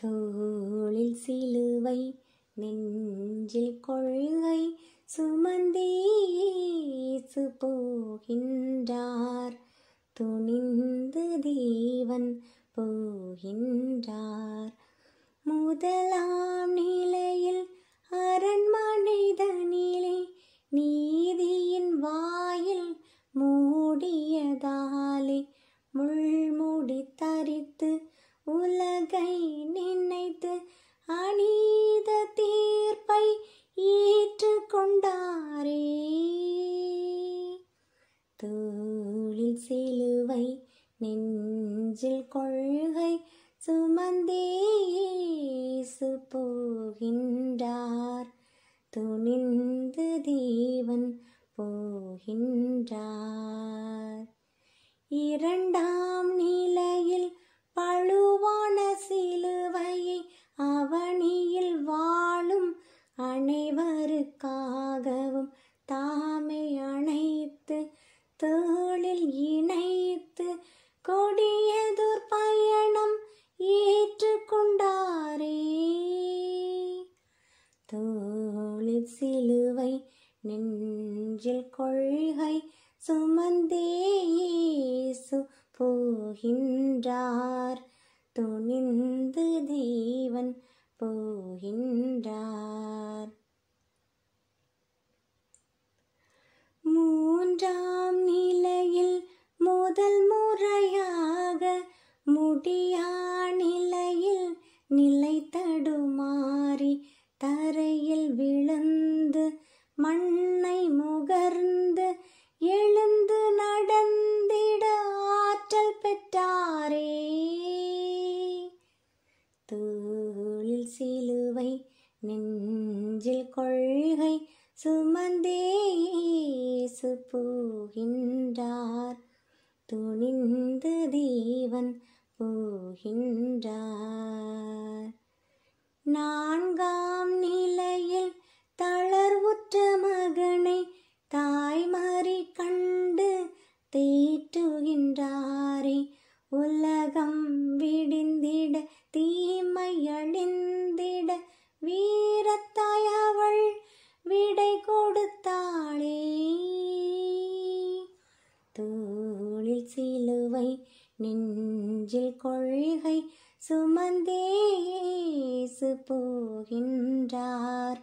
தோளில் சிலுவை நெஞ்சில் கொள்கை சுமந்தேசு போகின்றார் துணிந்து தேவன் போகின்றார் முதலாம் கொண்டாரே தோளில் சிலுவை நெஞ்சில் கொள்கை சுமந்தேசு போகின்றார் துணிந்து தேவன் போகின்றார் இரண்டாம் நிலையில் மாறி தரையில் விழுந்து மண்ணை முகர்ந்து எழுந்து நடந்திட ஆற்றல் பெற்றாரே தூளில் சிலுவை நெஞ்சில் கொள்கை சுமந்தேசு போகின்றார் துணிந்து தீவன் போகின்றார் நான்காம் நிலையில் தளர்வுற்ற மகனை தாய் மாறி கண்டு தீட்டுகின்றாரே உலகம் விடிந்திட தீமை அழிந்திட வீரத்தாய் அவள் விடை கொடுத்தாளே தோளில் சிலுவை நெஞ்சில் கொள்கை சுமந்தேசு போகின்றார்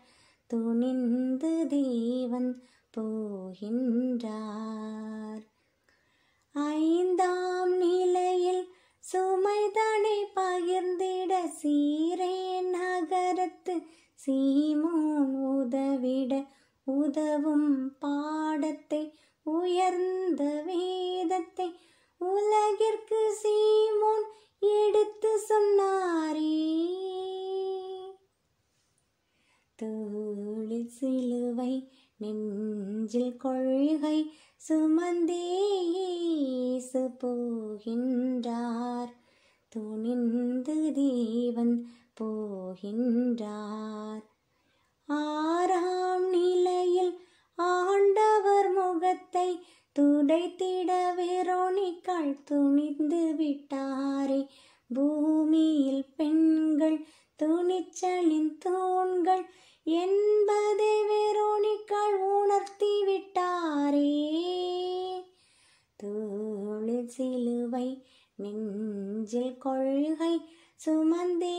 துணிந்து தேவன் போகின்றார் ஐந்தாம் நிலையில் சுமைதனை பகிர்ந்திட சீரே நகரத்து சீமோன் உதவிட உதவும் பாடத்தை உயர்ந்த வேதத்தை உலகிற்கு சீமோன் எடுத்து சொன்னாரே தோளில் சிலுவை நெஞ்சில் கொள்கை சுமந்தேசு போகின்றார் துணிந்து தேவன் போகின்றார் ஆர விட்டாரே பூமியில் பெண்கள் துணிச்சலின் தூண்கள் என்பதை வெரோனிக்கால் உணர்த்தி விட்டாரே தோழு சிலுவை நெஞ்சில் கொள்கை சுமந்தே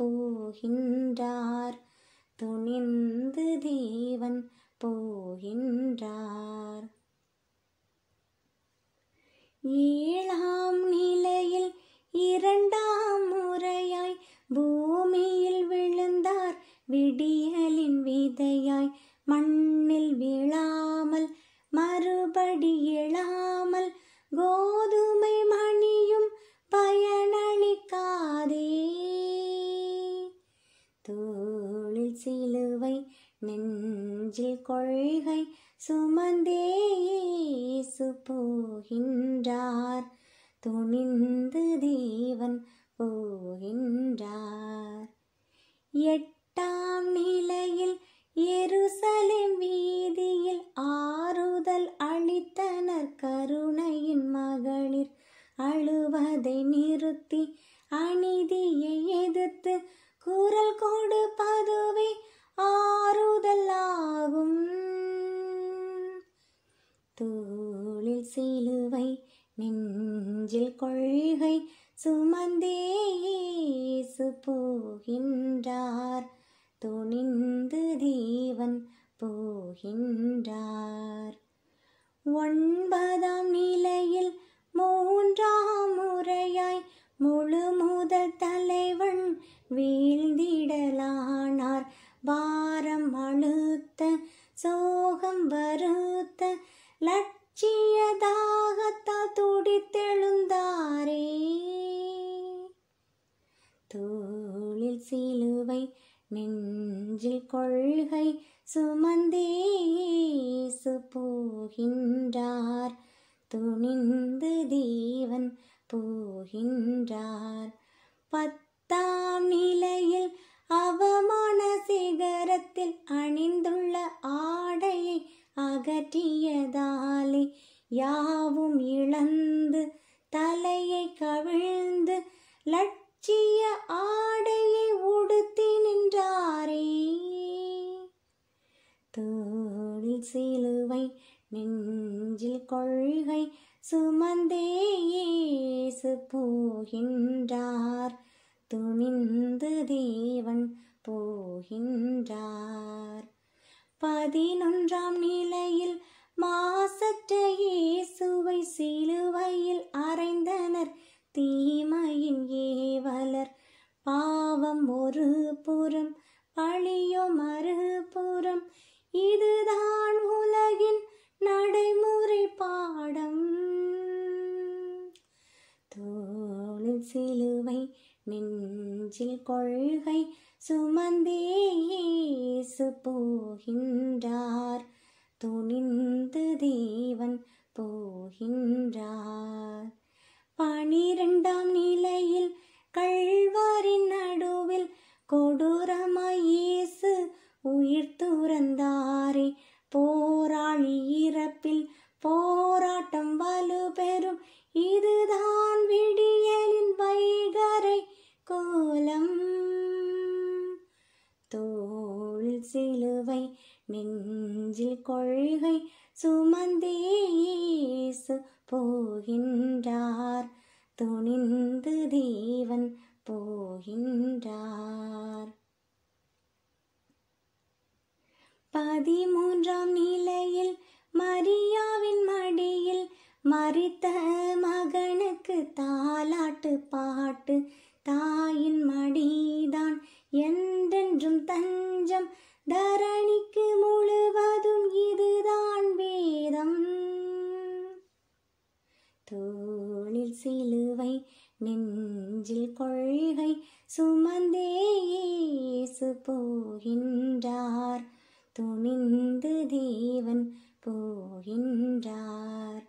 போகின்றார் துணிந்து தேவன் போகின்றார் ஏழாம் நிலையில் இரண்டாம் முறையாய் பூமியில் விழுந்தார் விடியலின் விதையாய் மண்ணில் விழாமல் மறுபடி எழாமல் கோதுமை மணியும் பயனளிக்காதே தோளில் சிலுவை நெஞ்சில் கொள்கை சுமந்தே இயேசு போகின்றார் துணிந்து தேவன் போகின்றார் எட்டு சிலுவை நெஞ்சில் கொள்கை சுமந்தேசு போகின்றார் துணிந்து தேவன் போகின்றார் ஒன்பதாம் நிலையில் மூன்றாம் முறையாய் முழு முதல் தலைவன் வீழ்ந்திடலானார் பாரம் அழுத்த சோகம் வருத்த லட்சிய கொள்கை சுமந்தேசு போகின்றார் துணிந்து தேவன் போகின்றார் பத்தாம் நிலையில் அவமான சிகரத்தில் அணிந்துள்ள ஆடையை அகற்றியதாலே யாவும் இழந்து தலையை கவிழ்ந்து லட்சிய நெஞ்சில் கொள்கை சுமந்தேயேசு போகின்றார் துணிந்து தேவன் போகின்றார் பதினொன்றாம் நிலையில் மாசற்ற இயேசுவை சிலுவையில் அறைந்தனர் தீமையின் ஏவலர் பாவம் ஒரு புறம் பழியோ மறுபுறம் இது சிலுவை நெஞ்சில் கொள்கை சுமந்தேசு போகின்றார் துணிந்து தேவன் போகின்றார் பனிரெண்டாம் நிலையில் கழ்வாரின் நடுவில் கொடூரமாயேசு உயிர் துறந்தாரே போராளி இறப்பில் போராட்டம் வலு பெறும் இதுதான் சிலுவை நெஞ்சில் கொள்கை சுமந்தேசு போகின்றார் துணிந்து தேவன் போகின்றார் பதிமூன்றாம் நிலையில் மரியாவின் மடியில் மறித்த மகனுக்கு தாலாட்டு பாட்டு தாயின் மடிதான் என்றென்றும் தன் புகுந்து தேவன் போகின்றார்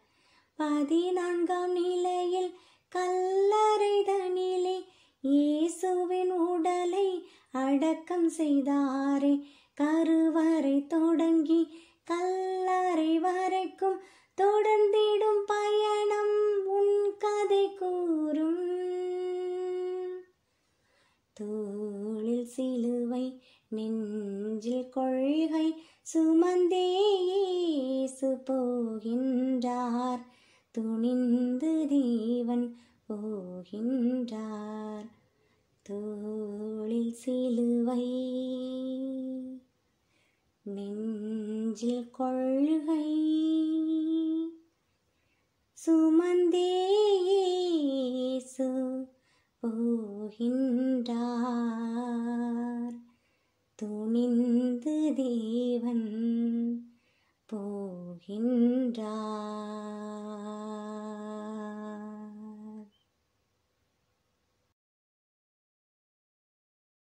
பதினான்காம் நிலையில் கல்லறை தனிலே இயேசுவின் உடலை அடக்கம் செய்தாரே கருவறை தொடங்கி கல்லறை வரைக்கும் தொடர்ந்திடும் பயணம் உன் கதை கூறும் தோளில் சிலுவை நெஞ்சில் கொள்கை சுமந்தே போகின்றார் துணிந்து தேவன் போகின்றார் தோளில் சிலுவை நெஞ்சில் கொள்கை சுமந்தேசு போகின்றார் துணிந்து தேவன் போகின்றார்